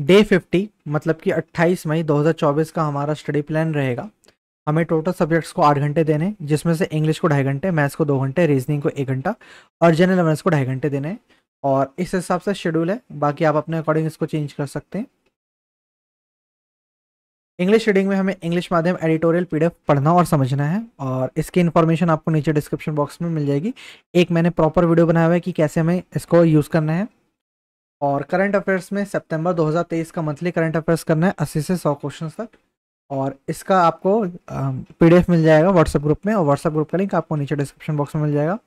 day 50 मतलब कि 28 मई 2024 का हमारा स्टडी प्लान रहेगा हमें टोटल सब्जेक्ट्स को आठ घंटे देने जिसमें से इंग्लिश को ढाई घंटे मैथ्स को दो घंटे रीजनिंग को एक घंटा और जनरल अवेयरनेस को ढाई घंटे देने और इस हिसाब से शेड्यूल है बाकी आप अपने अकॉर्डिंग इसको चेंज कर सकते हैं इंग्लिश रीडिंग में हमें इंग्लिश माध्यम एडिटोरियल पीडीएफ पढ़ना और समझना है और इसकी इन्फॉर्मेशन आपको नीचे डिस्क्रिप्शन बॉक्स में मिल जाएगी एक मैंने प्रॉपर वीडियो बनाया हुआ है कि कैसे हमें इसको यूज़ करना है और करंट अफेयर्स में सितंबर 2023 का मंथली करंट अफेयर्स करना है अस्सी से सौ क्वेश्चन तक और इसका आपको पीडीएफ मिल जाएगा व्हाट्सएप ग्रुप में और व्हाट्सएप ग्रुप का लिंक आपको नीचे डिस्क्रिप्शन बॉक्स में मिल जाएगा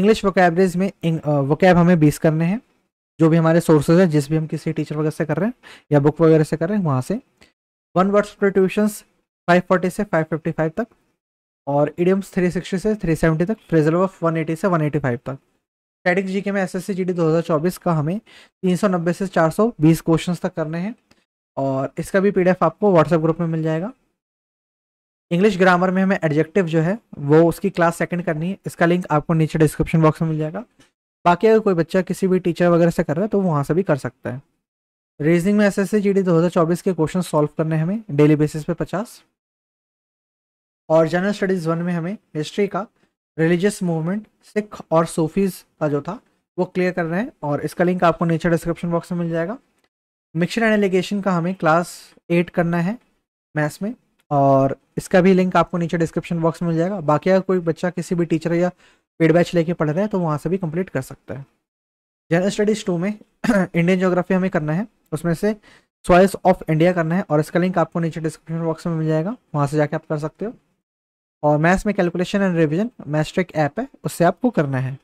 इंग्लिश वोकेबरेज में वोकेब हमें बीस करने हैं जो भी हमारे सोर्सेज हैं जिस भी हम किसी टीचर वगैरह से कर रहे हैं या बुक वगैरह से कर रहे हैं वहाँ से वन वर्ड फाइव 540 से 555 तक और इडियम्स 360 से 370 तक फ्रेजल वन 180 से 185 तक जी के में एस एसएससी जीडी 2024 का हमें 390 से 420 क्वेश्चंस तक करने हैं और इसका भी पीडीएफ आपको व्हाट्सएप ग्रुप में मिल जाएगा इंग्लिश ग्रामर में हमें एडजेक्टिव जो है वो उसकी क्लास सेकंड करनी है इसका लिंक आपको नीचे डिस्क्रिप्शन बॉक्स में मिल जाएगा बाकी अगर कोई बच्चा किसी भी टीचर वगैरह से कर रहा है तो वहाँ से भी कर सकता है रीजनिंग में S S C G D के क्वेश्चन सॉल्व करने हमें डेली बेसिस पे पचास और जनरल स्टडीज़ वन में हमें हिस्ट्री का रिलीजियस मूवमेंट सिख और सूफीज का जो था वो क्लियर कर रहे हैं और इसका लिंक आपको नीचे डिस्क्रिप्शन बॉक्स में मिल जाएगा मिक्सर एंड एलिगेशन का हमें क्लास एट करना है मैथ्स में और इसका भी लिंक आपको नीचे डिस्क्रिप्शन बॉक्स में मिल जाएगा बाकी अगर कोई बच्चा किसी भी टीचर या फीडबैच लेके पढ़ रहा है तो वहाँ से भी कंप्लीट कर सकता है जनरल स्टडीज़ टू में इंडियन जोग्राफी हमें करना है उसमें से सॉइल्स ऑफ इंडिया करना है और इसका लिंक आपको नीचे डिस्क्रिप्शन बॉक्स में मिल जाएगा वहाँ से जाके आप कर सकते हो और मैथ्स में कैलकुलेशन एंड रिवीजन मैस्ट्रिक ऐप है उससे आपको करना है